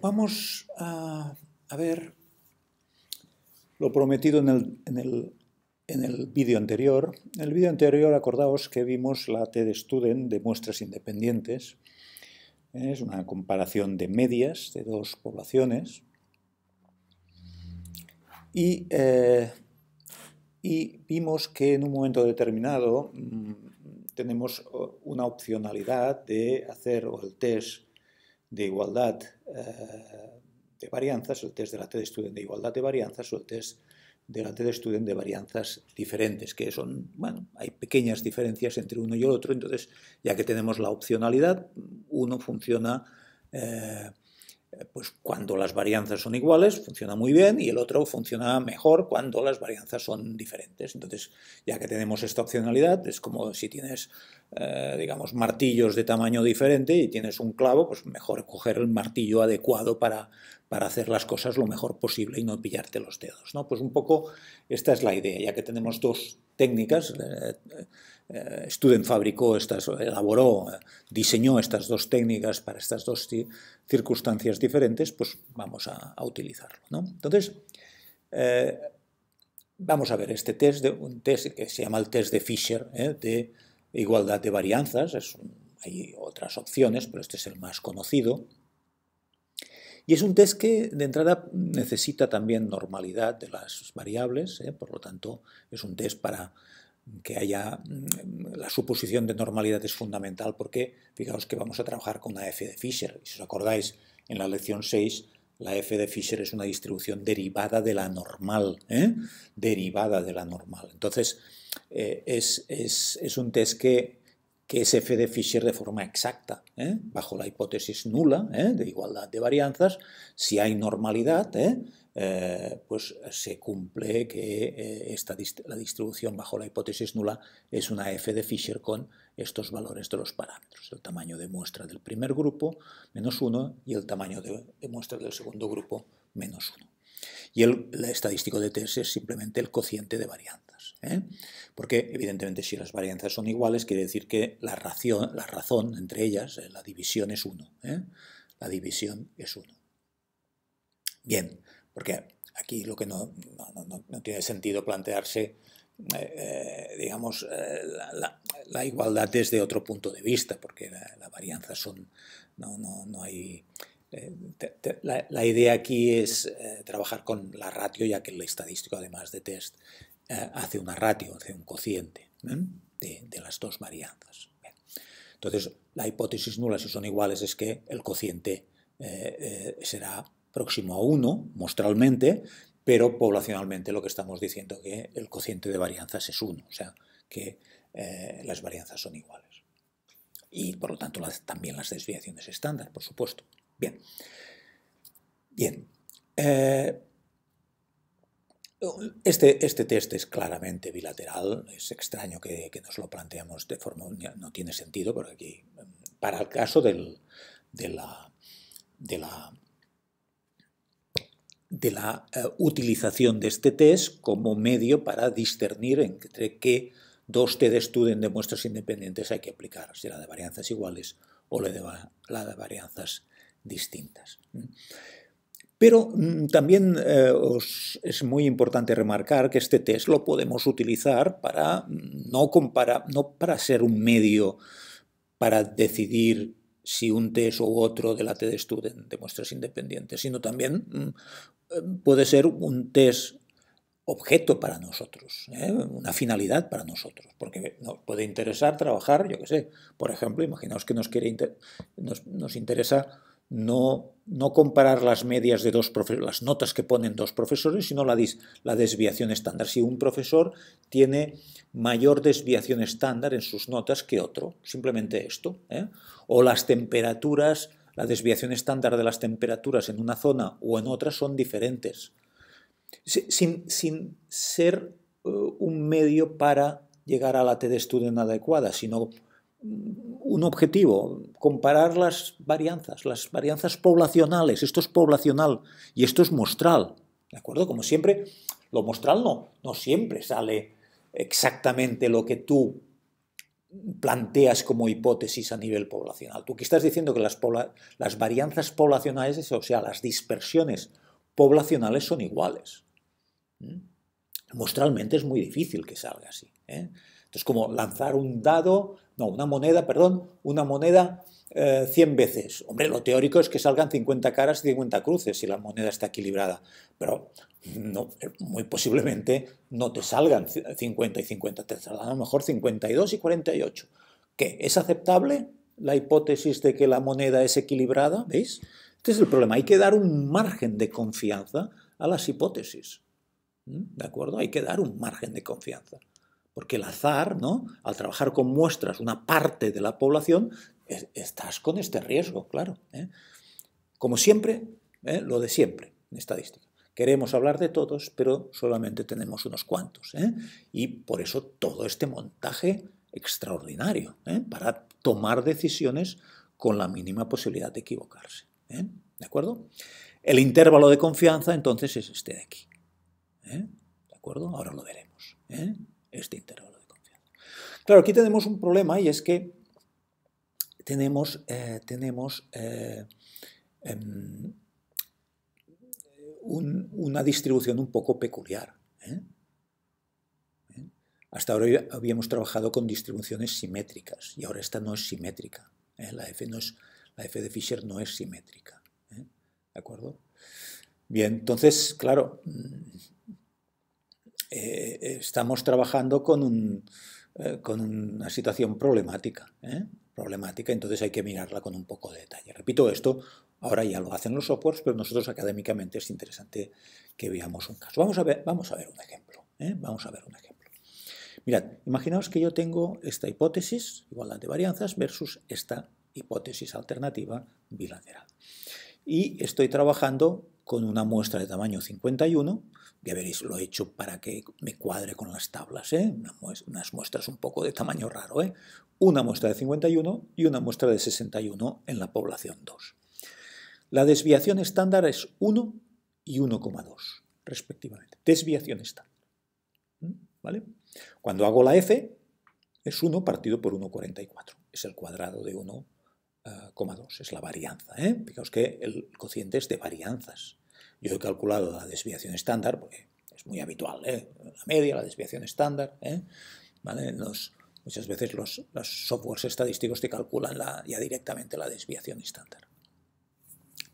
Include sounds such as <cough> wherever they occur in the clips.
Vamos a, ver lo prometido en el, vídeo anterior. En el vídeo anterior acordaos que vimos la TED Student de muestras independientes. Eh, es una comparación de medias de dos poblaciones. Y, eh, vimos que en un momento determinado mm, tenemos eh, una opcionalidad de hacer el test de igualdad eh, de varianzas, el test de la de Student de igualdad de varianzas o el test de la de Student de varianzas diferentes, que son, bueno, hay pequeñas diferencias entre uno y el otro, entonces ya que tenemos la opcionalidad, uno funciona eh, eh, pues cuando las varianzas son iguales funciona muy bien y el otro funciona mejor cuando las varianzas son diferentes. Entonces, ya que tenemos esta opcionalidad, es como si tienes, eh, digamos, martillos de tamaño diferente y tienes un clavo, pues mejor coger el martillo adecuado para, para hacer las cosas lo mejor posible y no pillarte los dedos. ¿no? Pues un poco esta es la idea, ya que tenemos dos técnicas. Eh, eh, Student fabricó estas, elaboró, diseñó estas dos técnicas para estas dos circunstancias diferentes, pues vamos a, utilizarlo. Entonces, eh, vamos a ver este test, de, un test que se llama el test de Fisher, ¿eh? de igualdad de varianzas, hay otras opciones, pero este es el más conocido. Y es un test que de entrada necesita también normalidad de las variables, por lo tanto es un test para que haya mm, la suposición de normalidad es fundamental porque fijaos que vamos a trabajar con la f de Fisher. Si os acordáis, en la lección 6, la f de Fisher es una distribución derivada de la normal. ¿eh? Derivada de la normal. Entonces, eh, es, un test que, es f de Fisher de forma exacta. ¿eh? Bajo la hipótesis nula ¿eh? de igualdad de varianzas, si hay normalidad, eh, pues se cumple que eh, la distribución bajo la hipótesis nula es una f de Fisher con estos valores de los parámetros, el tamaño de muestra del primer grupo menos 1 y el tamaño de, muestra del segundo grupo menos 1. Y el, estadístico de t es simplemente el cociente de varianzas, ¿eh? porque evidentemente si las varianzas son iguales quiere decir que la, la razón entre ellas, la división es 1, la división es 1. Bien, porque aquí lo que no, tiene sentido plantearse, eh, eh, digamos, eh, la, igualdad desde otro punto de vista, porque la, varianza son, no, hay... la, idea aquí es trabajar con la ratio, ya que el estadístico, además de test, hace una ratio, hace un cociente de, las dos varianzas. Entonces, la hipótesis nula, si son iguales, es que el cociente será próximo a 1 mostralmente, pero poblacionalmente lo que estamos diciendo es que el cociente de varianzas es 1, o sea, que eh, las varianzas son iguales. Y por lo tanto también las desviaciones estándar, por supuesto. Bien. Bien. Eh, este, este, test es claramente bilateral, es extraño que, nos lo planteemos de forma, no tiene sentido, pero aquí, para el caso de, la, de la eh, utilización de este test como medio para discernir entre qué dos de student de muestras independientes hay que aplicar, si la de varianzas iguales o la de, varianzas distintas. Pero mm, también eh, es muy importante remarcar que este test lo podemos utilizar para mm, no, comparar, no para ser un medio para decidir si un test u otro de la TED Student de muestras independientes, sino también mm, puede ser un test objeto para nosotros, ¿eh? una finalidad para nosotros, porque nos puede interesar trabajar, yo qué sé, por ejemplo, imaginaos que nos, quiere nos, interesa no, no comparar las medias de dos profesores, las notas que ponen dos profesores, sino la, la desviación estándar. Si un profesor tiene mayor desviación estándar en sus notas que otro, simplemente esto, ¿eh? o las temperaturas la desviación estándar de las temperaturas en una zona o en otra son diferentes. Sin, ser eh, un medio para llegar a la T de student adecuada, sino mm, un objetivo, comparar las varianzas, las varianzas poblacionales. Esto es poblacional y esto es mostral. ¿De acuerdo? Como siempre, lo mostral no, no siempre sale exactamente lo que tú planteas como hipótesis a nivel poblacional. Tú aquí estás diciendo que las, varianzas poblacionales, o sea, las dispersiones poblacionales son iguales. ¿Mm? Muestralmente es muy difícil que salga así. ¿eh? Entonces, como lanzar un dado, no, una moneda, perdón, una moneda 100 eh, veces. Hombre, lo teórico es que salgan 50 caras y 50 cruces si la moneda está equilibrada, pero no, eh, muy posiblemente no te salgan 50 y 50, te salgan a lo mejor 52 y 48. ¿Qué? ¿Es aceptable la hipótesis de que la moneda es equilibrada? ¿Veis? Este es el problema. Hay que dar un margen de confianza a las hipótesis. ¿Mm? ¿De acuerdo? Hay que dar un margen de confianza. Porque el azar, ¿no? al trabajar con muestras, una parte de la población estás con este riesgo, claro. ¿eh? Como siempre, ¿eh? lo de siempre en estadística. Queremos hablar de todos, pero solamente tenemos unos cuantos. ¿eh? Y por eso todo este montaje extraordinario, para tomar decisiones con la mínima posibilidad de equivocarse. ¿De acuerdo? El intervalo de confianza entonces es este de aquí. ¿De acuerdo? Ahora lo veremos. Este intervalo de confianza. Claro, aquí tenemos un problema y es que tenemos, eh, eh, em, una distribución un poco peculiar. ¿eh? Hasta ahora habíamos trabajado con distribuciones simétricas y ahora esta no es simétrica. La, F la F de Fisher no es simétrica. ¿De acuerdo? Bien, entonces, claro, mm, estamos trabajando con, con una situación problemática problemática, entonces hay que mirarla con un poco de detalle. Repito, esto ahora ya lo hacen los softwares, pero nosotros académicamente es interesante que veamos un caso. Vamos a ver, vamos a ver un ejemplo. ¿eh? Vamos a ver un ejemplo. Mirad, imaginaos que yo tengo esta hipótesis, igualdad de varianzas, versus esta hipótesis alternativa bilateral y estoy trabajando con una muestra de tamaño 51, ya veréis, lo he hecho para que me cuadre con las tablas, ¿eh? unas muestras un poco de tamaño raro, ¿eh? una muestra de 51 y una muestra de 61 en la población 2. La desviación estándar es 1 y 1,2, respectivamente. Desviación estándar. ¿Vale? Cuando hago la F, es 1 partido por 1,44. Es el cuadrado de 1 2, eh, es la varianza. ¿eh? Fijaos que el cociente es de varianzas. Yo he calculado la desviación estándar, porque es muy habitual, ¿eh? la media, la desviación estándar. muchas veces los, softwares estadísticos te calculan ya directamente la desviación estándar.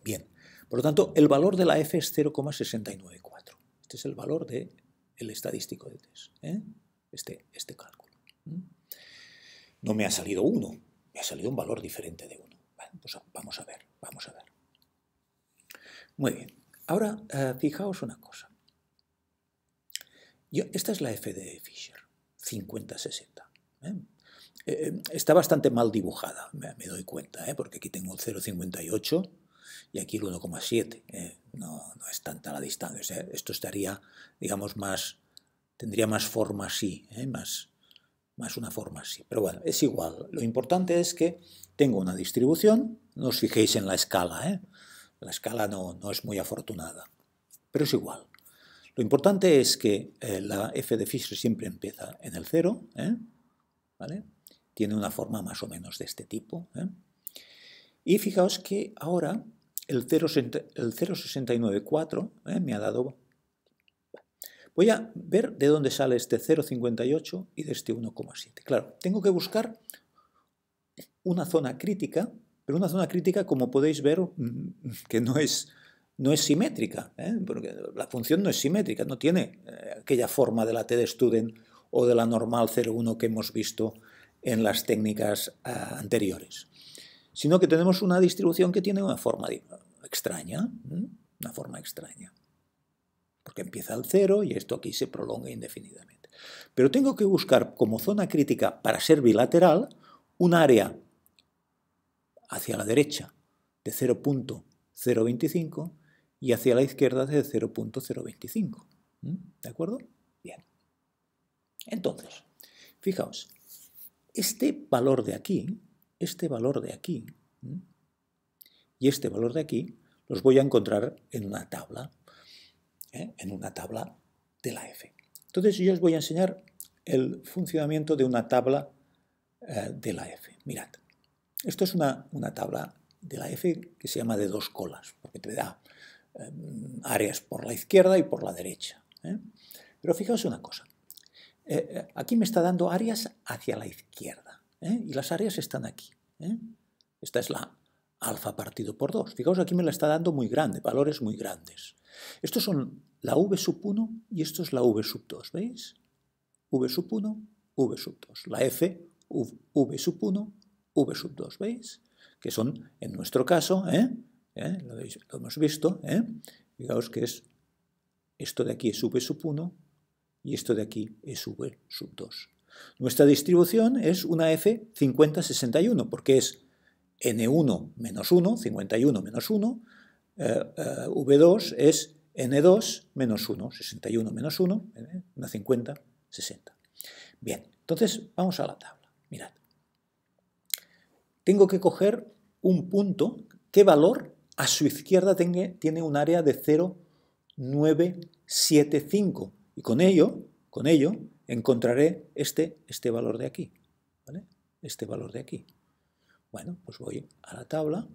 Bien, por lo tanto, el valor de la F es 0,694. Este es el valor del el estadístico de test, e este, este cálculo. No me ha salido 1, me ha salido un valor diferente de 1. Pues vamos a ver, vamos a ver. Muy bien, ahora eh, fijaos una cosa. Yo, esta es la F de Fisher, 50-60. ¿eh? Eh, está bastante mal dibujada, me, doy cuenta, porque aquí tengo el 0,58 y aquí el 1,7. No, no, es tanta la distancia. esto estaría, digamos, más, tendría más forma así, más, más una forma así. Pero bueno, es igual. Lo importante es que tengo una distribución, no os fijéis en la escala, ¿eh? la escala no, no, es muy afortunada, pero es igual. Lo importante es que eh, la f de Fisher siempre empieza en el 0, ¿eh? ¿vale? tiene una forma más o menos de este tipo. ¿eh? Y fijaos que ahora el 0,694 ¿eh? me ha dado Voy a ver de dónde sale este 0,58 y de este 1,7. Claro, tengo que buscar una zona crítica, pero una zona crítica, como podéis ver, mm, que no es, no es simétrica, ¿eh? porque la función no es simétrica, no tiene eh, aquella forma de la t de student o de la normal 0,1 que hemos visto en las técnicas eh, anteriores, sino que tenemos una distribución que tiene una forma extraña, una forma extraña porque empieza al cero y esto aquí se prolonga indefinidamente. Pero tengo que buscar como zona crítica para ser bilateral un área hacia la derecha de 0.025 y hacia la izquierda de 0.025. ¿Mm? ¿De acuerdo? Bien. Entonces, fijaos, este valor de aquí, este valor de aquí y este valor de aquí los voy a encontrar en una tabla ¿eh? en una tabla de la F. Entonces yo os voy a enseñar el funcionamiento de una tabla eh, de la F. Mirad, esto es una, tabla de la F que se llama de dos colas, porque te da em, áreas por la izquierda y por la derecha. ¿eh? Pero fijaos una cosa, aquí me está dando áreas hacia la izquierda y las áreas están aquí. Esta es la alfa partido por 2. Fijaos, aquí me la está dando muy grande, valores muy grandes. Estos son la v sub 1 y esto es la v sub 2, ¿veis? v sub 1, v sub 2. La f, v sub 1, v sub 2, ¿veis? Que son, en nuestro caso, ¿eh? ¿Eh? Lo, hemos visto, ¿eh? fijaos que es esto de aquí es v sub 1 y esto de aquí es v sub 2. Nuestra distribución es una f 50-61, porque es N1 menos 1, 51 menos 1, eh, eh, V2 es N2 menos 1, 61 menos 1, eh, una 50, 60. Bien, entonces vamos a la tabla. Mirad, tengo que coger un punto, ¿qué valor a su izquierda tiene, tiene un área de 0, 0,975? Y con ello, con ello, encontraré este, este valor de aquí, ¿vale? Este valor de aquí. Bueno, pues voy a la tabla.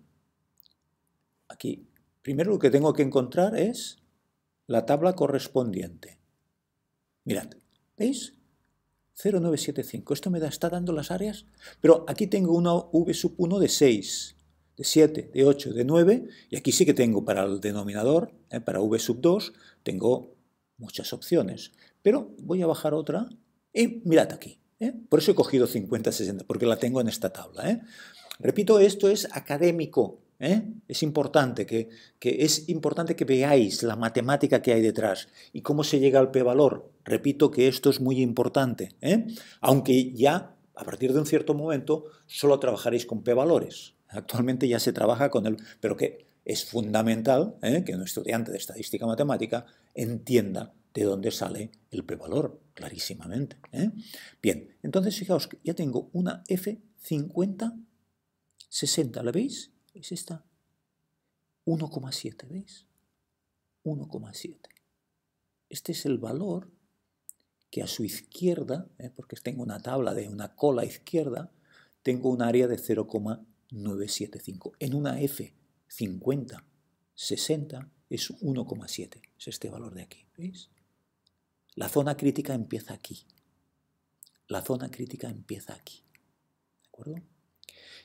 Aquí, primero lo que tengo que encontrar es la tabla correspondiente. Mirad, ¿veis? 0,975. Esto me da, está dando las áreas, pero aquí tengo una V 1 de 6, de 7, de 8, de 9, y aquí sí que tengo para el denominador, ¿eh? para V 2, tengo muchas opciones. Pero voy a bajar otra y mirad aquí. ¿eh? Por eso he cogido 50, 60, porque la tengo en esta tabla. ¿eh? Repito, esto es académico. ¿eh? Es importante que, es importante que veáis la matemática que hay detrás y cómo se llega al p-valor. Repito que esto es muy importante, aunque ya a partir de un cierto momento solo trabajaréis con p-valores. Actualmente ya se trabaja con el, pero que es fundamental que un estudiante de estadística matemática entienda de dónde sale el p-valor, clarísimamente. ¿eh? Bien, entonces fijaos, que ya tengo una f 5060 ¿la veis? Es esta, 1,7, ¿veis? 1,7. Este es el valor que a su izquierda, ¿eh? porque tengo una tabla de una cola izquierda, tengo un área de 0,975. En una f 5060 es 1,7, es este valor de aquí, ¿veis? La zona crítica empieza aquí. La zona crítica empieza aquí. ¿De acuerdo?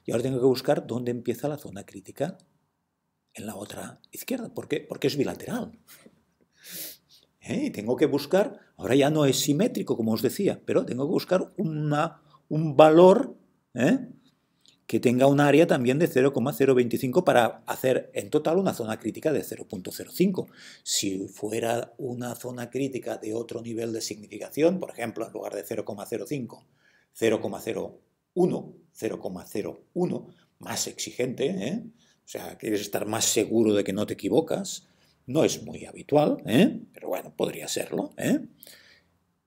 Y ahora tengo que buscar dónde empieza la zona crítica en la otra izquierda. ¿Por qué? Porque es bilateral. <laughs> ¿Eh? Tengo que buscar, ahora ya no es simétrico, como os decía, pero tengo que buscar una, un valor ¿eh? que tenga un área también de 0,025 para hacer en total una zona crítica de 0.05. Si fuera una zona crítica de otro nivel de significación, por ejemplo, en lugar de 0,05, 0,01, 0,01, más exigente, ¿eh? o sea, quieres estar más seguro de que no te equivocas, no es muy habitual, ¿eh? pero bueno, podría serlo. ¿eh?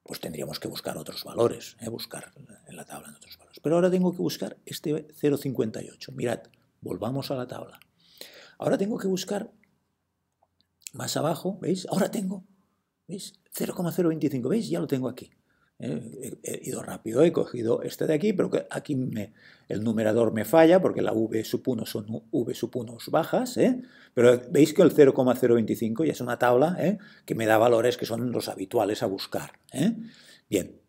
pues tendríamos que buscar otros valores, ¿eh? buscar en la tabla en otros valores. Pero ahora tengo que buscar este 0,58. Mirad, volvamos a la tabla. Ahora tengo que buscar más abajo, ¿veis? Ahora tengo, ¿veis? 0,025, ¿veis? Ya lo tengo aquí. ¿eh? he ido rápido, he cogido este de aquí, pero aquí el numerador me falla porque la v sub 1 son v sub 1 bajas, ¿eh? pero veis que el 0,025 ya es una tabla ¿eh? que me da valores que son los habituales a buscar. ¿eh? Bien,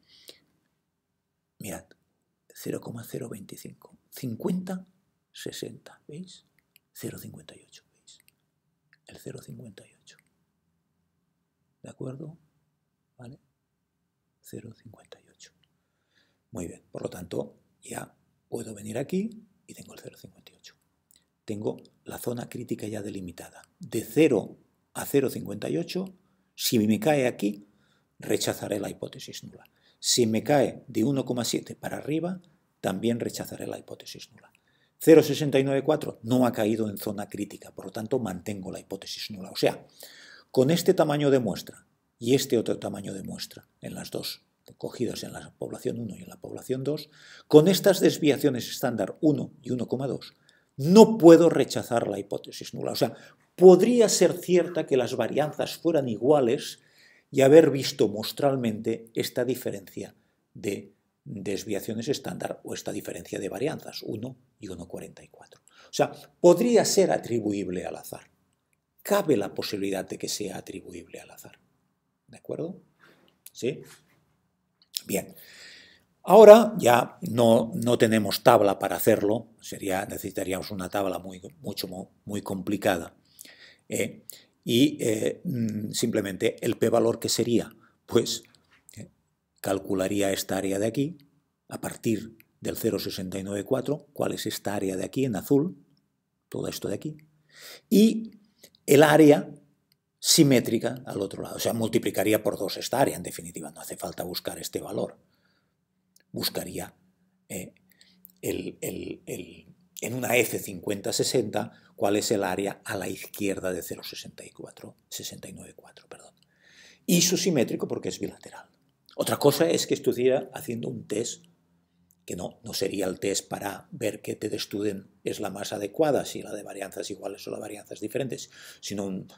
mirad, 0,025, 50, 60, ¿veis? 0,58, ¿veis? El 0,58. ¿De acuerdo? ¿Vale? 0,58. Muy bien, por lo tanto, ya puedo venir aquí y tengo el 0,58. Tengo la zona crítica ya delimitada. De 0 a 0,58, si me cae aquí, rechazaré la hipótesis nula. Si me cae de 1,7 para arriba, también rechazaré la hipótesis nula. 0,694 no ha caído en zona crítica, por lo tanto mantengo la hipótesis nula. O sea, con este tamaño de muestra y este otro tamaño de muestra en las dos, cogidas en la población 1 y en la población 2, con estas desviaciones estándar 1 y 1,2, no puedo rechazar la hipótesis nula. O sea, podría ser cierta que las varianzas fueran iguales y haber visto mostralmente esta diferencia de desviaciones estándar o esta diferencia de varianzas, 1 y 1,44. O sea, podría ser atribuible al azar. Cabe la posibilidad de que sea atribuible al azar. ¿De acuerdo? ¿Sí? Bien. Ahora ya no, tenemos tabla para hacerlo, sería, necesitaríamos una tabla muy, mucho, muy complicada. ¿eh? y eh, mm, simplemente el p-valor que sería, pues eh, calcularía esta área de aquí a partir del 0,694, cuál es esta área de aquí en azul, todo esto de aquí, y el área simétrica al otro lado. O sea, multiplicaría por dos esta área, en definitiva. No hace falta buscar este valor. Buscaría eh, el, en una F50-60 cuál es el área a la izquierda de 0,64, 69,4, perdón. Y simétrico porque es bilateral. Otra cosa es que estuviera haciendo un test que no, no sería el test para ver qué te Student es la más adecuada, si la de varianzas iguales o la de varianzas diferentes, sino un,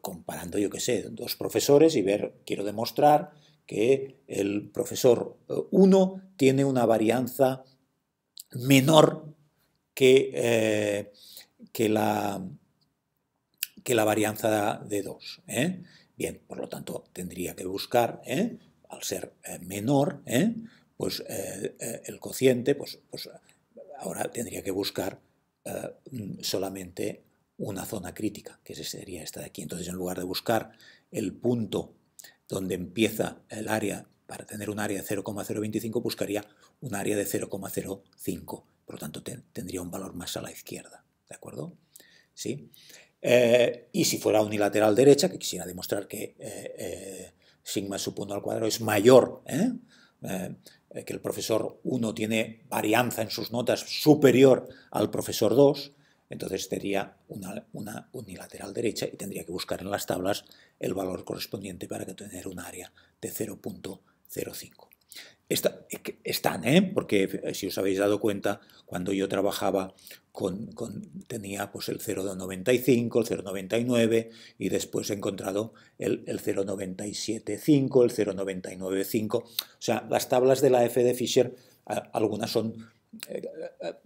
comparando, yo qué sé, dos profesores y ver, quiero demostrar que el profesor 1 eh, tiene una varianza menor que, eh, que, la, que la varianza de 2. ¿eh? Bien, por lo tanto, tendría que buscar, al ser menor, pues el cociente, pues, pues, ahora tendría que buscar solamente una zona crítica, que sería esta de aquí. Entonces, en lugar de buscar el punto donde empieza el área, para tener un área de 0,025, buscaría un área de 0,05. Por lo tanto, tendría un valor más a la izquierda. ¿De acuerdo? ¿Sí? Eh, y si fuera unilateral derecha, que quisiera demostrar que eh, eh, sigma sub 1 al cuadro es mayor, que el profesor 1 tiene varianza en sus notas superior al profesor 2, entonces sería una, unilateral derecha y tendría que buscar en las tablas el valor correspondiente para tener un área de 0.05. están, ¿eh? porque eh, si os habéis dado cuenta, cuando yo trabajaba con, tenía pues el 0.95, el 0.99 y después he encontrado el, el 0.975, el 0.995. O sea, las tablas de la F de Fisher, algunas son eh,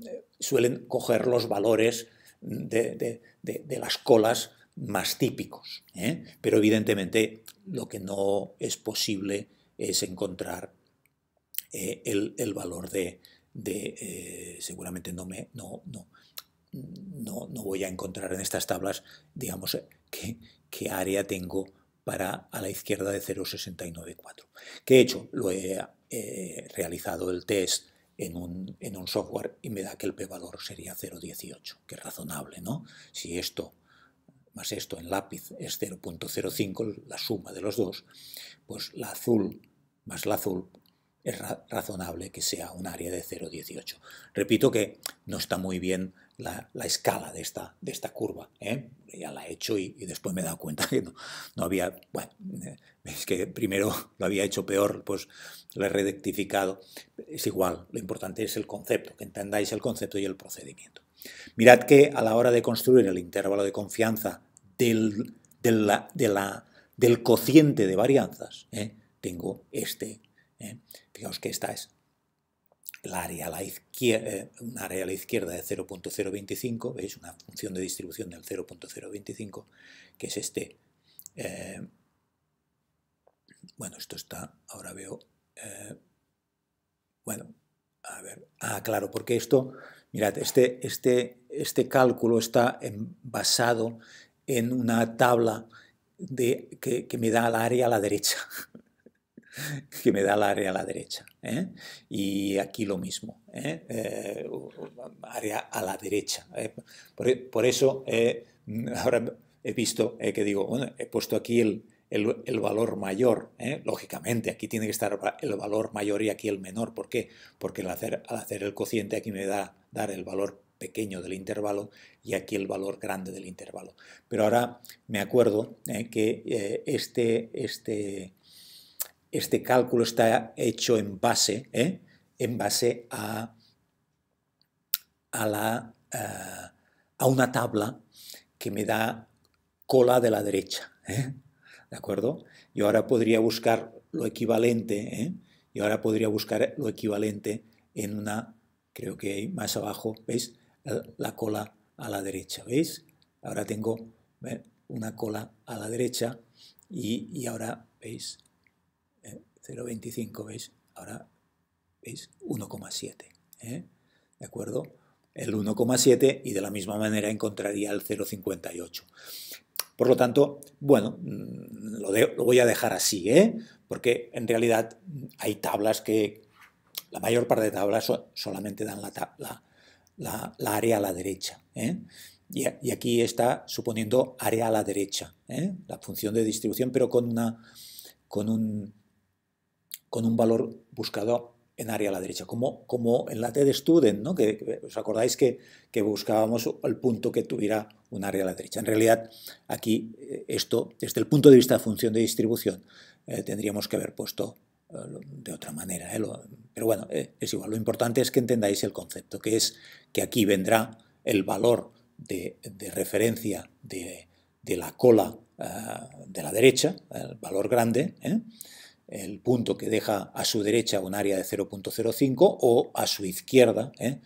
eh, suelen coger los valores de, las colas más típicos. ¿eh? Pero evidentemente lo que no es posible es encontrar eh, el, valor de, eh, seguramente no me, no, no, voy a encontrar en estas tablas, digamos, qué, qué área tengo para a la izquierda de 0,694. ¿Qué he hecho? Lo he realizado el test en un, software y me da que el p-valor sería 0,18, que es razonable, ¿no? Si esto más esto en lápiz es 0.05, la suma de los dos, pues la azul más la azul es razonable que sea un área de 0.18. Repito que no está muy bien la, escala de esta, de esta curva. ¿eh? Ya la he hecho y, después me he dado cuenta que no, había, bueno, eh, es que primero lo había hecho peor, pues lo he rectificado Es igual, lo importante es el concepto, que entendáis el concepto y el procedimiento. Mirad que a la hora de construir el intervalo de confianza del, de la, del cociente de varianzas, ¿eh? tengo este. Fijaos que esta es el área a la izquierda, eh, área a la izquierda de 0.025, veis una función de distribución del 0.025, que es este. Eh, bueno, esto está, ahora veo, eh, bueno, a ver, ah, claro, porque esto, mirad, este, este, este cálculo está basado en una tabla que, me da el área a la derecha. <laughs> que me da el área a la derecha. ¿eh? Y aquí lo mismo, ¿eh? Eh, área a la derecha. E, por, eso ahora he visto que digo, bueno, he puesto aquí el, valor mayor. Lógicamente, aquí tiene que estar el valor mayor y aquí el menor. ¿Por qué? Porque al hacer, al hacer el cociente aquí me da dar el valor pequeño del intervalo y aquí el valor grande del intervalo. Pero ahora me acuerdo que este, este, este cálculo está hecho en base, ¿eh? en base a, eh, a, una tabla que me da cola de la derecha. ¿eh? ¿De acuerdo? Yo ahora podría buscar lo equivalente, y ahora podría buscar lo equivalente en una, creo que hay más abajo, ¿veis? La cola a la derecha, ¿veis? Ahora tengo una cola a la derecha y ahora, ¿veis? 0,25, ¿eh? ¿veis? Ahora, ¿veis? 1,7, ¿eh? ¿de acuerdo? El 1,7 y de la misma manera encontraría el 0,58. Por lo tanto, bueno, mm, lo, voy a dejar así, ¿eh? Porque en realidad hay tablas que, la mayor parte de tablas solamente dan la, la, área a la derecha, ¿eh? y, aquí está suponiendo área a la derecha, ¿eh? la función de distribución, pero con, una, con un con un valor buscado en área a la derecha, como, como en la de Student, ¿no? que, os acordáis que, buscábamos el punto que tuviera un área a la derecha. En realidad, aquí eh, esto, desde el punto de vista de función de distribución, eh, tendríamos que haber puesto eh, de otra manera. pero bueno, es igual. Lo importante es que entendáis el concepto, que es que aquí vendrá el valor de, referencia de, de, la cola de la derecha, el valor grande, el punto que deja a su derecha un área de 0.05 o a su izquierda ¿eh?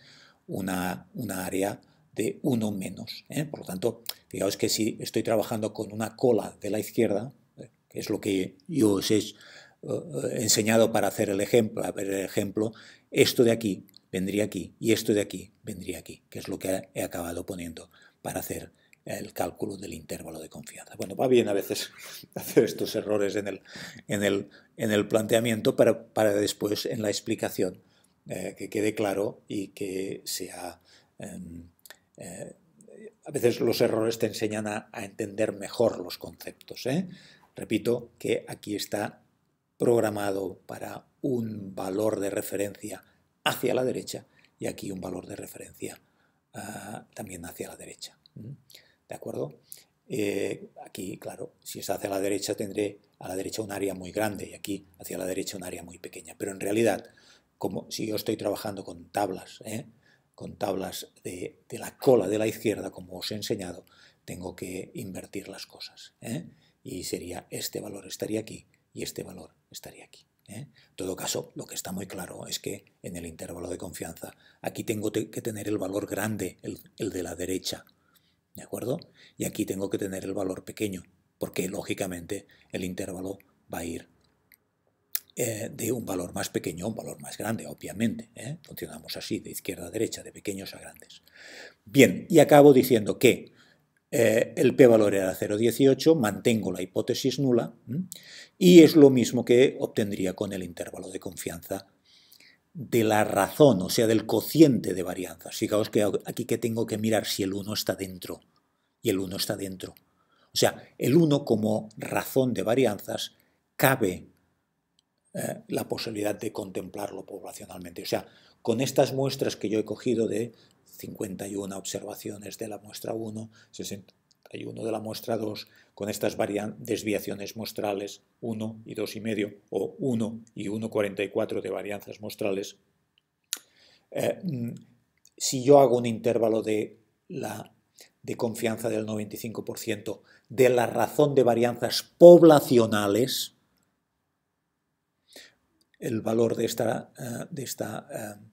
una, área de 1 menos. ¿eh? Por lo tanto, fijaos que si estoy trabajando con una cola de la izquierda, eh, que es lo que yo os he enseñado para hacer el ejemplo, ver el ejemplo, esto de aquí vendría aquí y esto de aquí vendría aquí, que es lo que he acabado poniendo para hacer el cálculo del intervalo de confianza. Bueno, va bien a veces <laughs> hacer estos errores en el, en el, planteamiento para, para, después en la explicación eh, que quede claro y que sea... Em, eh, a veces los errores te enseñan a, entender mejor los conceptos. ¿eh? Repito que aquí está programado para un valor de referencia hacia la derecha y aquí un valor de referencia ah, también hacia la derecha. ¿De acuerdo? Eh, aquí, claro, si es hacia la derecha tendré a la derecha un área muy grande y aquí hacia la derecha un área muy pequeña. Pero en realidad, como si yo estoy trabajando con tablas, ¿eh? con tablas de, la cola de la izquierda, como os he enseñado, tengo que invertir las cosas. ¿eh? Y sería este valor estaría aquí y este valor estaría aquí. En todo caso, lo que está muy claro es que en el intervalo de confianza aquí tengo que tener el valor grande, el de la derecha, ¿De acuerdo? Y aquí tengo que tener el valor pequeño, porque lógicamente el intervalo va a ir eh, de un valor más pequeño a un valor más grande, obviamente. ¿eh? Funcionamos así, de izquierda a derecha, de pequeños a grandes. Bien, y acabo diciendo que eh, el p-valor era 0,18, mantengo la hipótesis nula, y es lo mismo que obtendría con el intervalo de confianza de la razón, o sea, del cociente de varianzas. Fijaos que aquí que tengo que mirar si el 1 está dentro y el 1 está dentro. O sea, el 1 como razón de varianzas cabe eh, la posibilidad de contemplarlo poblacionalmente. O sea, con estas muestras que yo he cogido de 51 observaciones de la muestra 1, 60, uno de la muestra 2 con estas desviaciones muestrales 1 y 2,5 o 1 y 1,44 de varianzas muestrales. Eh, mm, si yo hago un intervalo de, la, de confianza del 95% de la razón de varianzas poblacionales, el valor de esta, eh, de esta eh,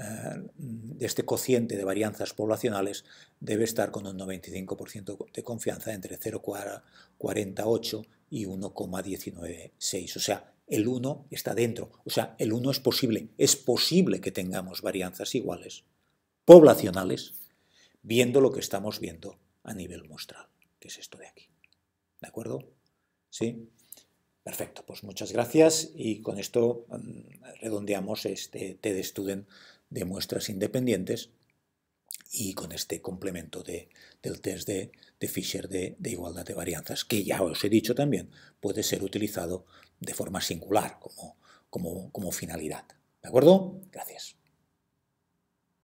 eh, de este cociente de varianzas poblacionales debe estar con un 95% de confianza entre 0,48 y 1,196. O sea, el 1 está dentro. O sea, el 1 es posible. Es posible que tengamos varianzas iguales poblacionales viendo lo que estamos viendo a nivel muestral, que es esto de aquí. ¿De acuerdo? ¿Sí? Perfecto, pues muchas gracias y con esto mm, redondeamos este TED Student de muestras independientes y con este complemento del test de, Fisher de, igualdad de varianzas, que ya os he dicho también puede ser utilizado de forma singular como, como, como finalidad. ¿De acuerdo? Gracias.